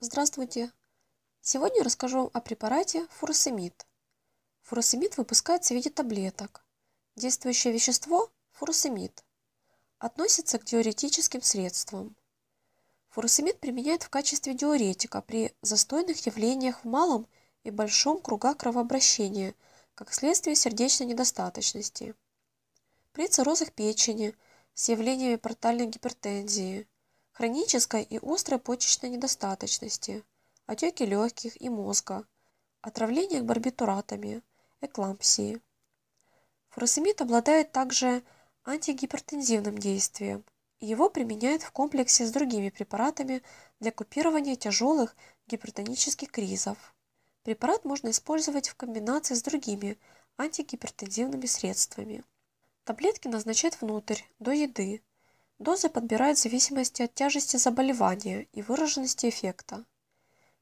Здравствуйте! Сегодня расскажу вам о препарате фуросемид. Фуросемид выпускается в виде таблеток. Действующее вещество – фуросемид. Относится к диуретическим средствам. Фуросемид применяют в качестве диуретика при застойных явлениях в малом и большом кругах кровообращения, как следствие сердечной недостаточности. При циррозах печени, с явлениями портальной гипертензии – хронической и острой почечной недостаточности, отеки легких и мозга, отравление барбитуратами, эклампсии. Фуросемид обладает также антигипертензивным действием, и его применяют в комплексе с другими препаратами для купирования тяжелых гипертонических кризов. Препарат можно использовать в комбинации с другими антигипертензивными средствами. Таблетки назначают внутрь, до еды, Дозы подбирают в зависимости от тяжести заболевания и выраженности эффекта.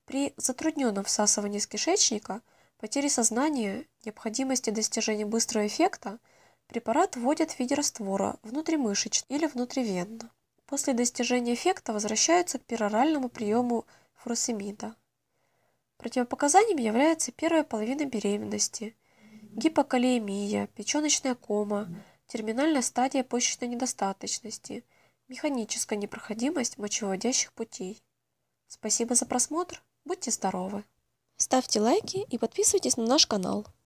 При затрудненном всасывании из кишечника, потере сознания, необходимости достижения быстрого эффекта препарат вводят в виде раствора внутримышечно или внутривенно. После достижения эффекта возвращаются к пероральному приему фуросемида. Противопоказанием является первая половина беременности, гипокалиемия, печеночная кома, терминальная стадия почечной недостаточности – механическая непроходимость мочеводящих путей. Спасибо за просмотр, будьте здоровы! Ставьте лайки и подписывайтесь на наш канал.